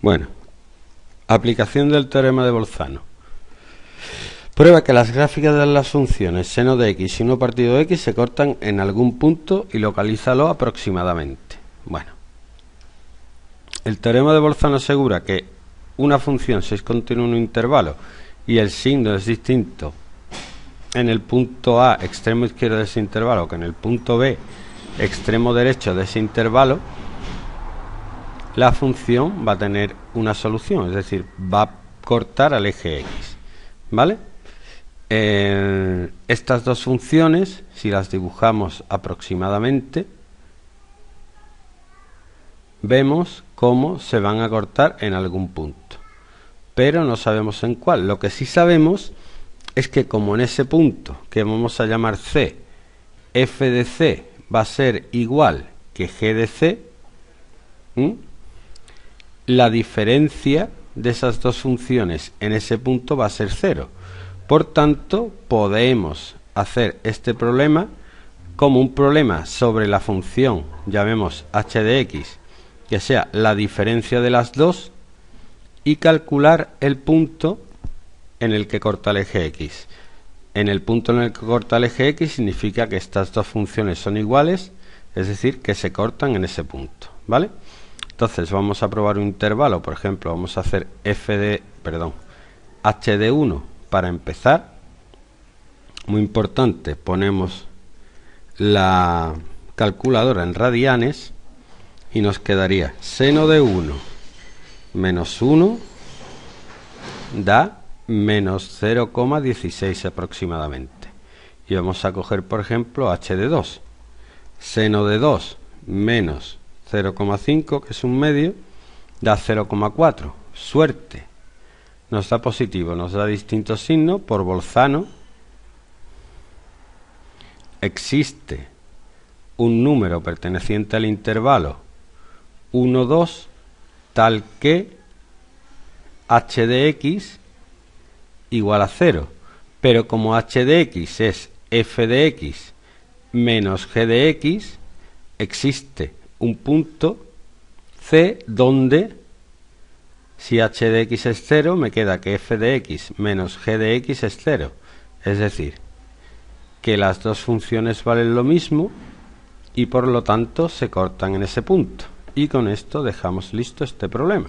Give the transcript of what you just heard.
Bueno, aplicación del teorema de Bolzano. Prueba que las gráficas de las funciones seno de x y uno partido de x se cortan en algún punto y localízalo aproximadamente. Bueno, el teorema de Bolzano asegura que una función se es en un intervalo y el signo es distinto en el punto A, extremo izquierdo de ese intervalo, que en el punto B, extremo derecho de ese intervalo, la función va a tener una solución, es decir, va a cortar al eje X. ¿Vale? Eh, estas dos funciones, si las dibujamos aproximadamente, vemos cómo se van a cortar en algún punto. Pero no sabemos en cuál. Lo que sí sabemos es que como en ese punto, que vamos a llamar C, f de C va a ser igual que g de C, la diferencia de esas dos funciones en ese punto va a ser cero. Por tanto, podemos hacer este problema como un problema sobre la función, llamemos h de x, que sea la diferencia de las dos, y calcular el punto en el que corta el eje x. En el punto en el que corta el eje x significa que estas dos funciones son iguales, es decir, que se cortan en ese punto, ¿vale? Entonces vamos a probar un intervalo, por ejemplo, vamos a hacer f de, perdón, hd1 para empezar. Muy importante, ponemos la calculadora en radianes y nos quedaría seno de 1 menos 1 da menos 0,16 aproximadamente. Y vamos a coger, por ejemplo, h de 2. Seno de 2 menos 0,5, que es un medio, da 0,4. Suerte. Nos da positivo, nos da distinto signo por Bolzano. Existe un número perteneciente al intervalo 1, 2, tal que h de x igual a 0. Pero como h de x es f de x menos g de x, existe un punto C donde si h de x es 0 me queda que f de x menos g de x es 0. Es decir, que las dos funciones valen lo mismo y por lo tanto se cortan en ese punto. Y con esto dejamos listo este problema.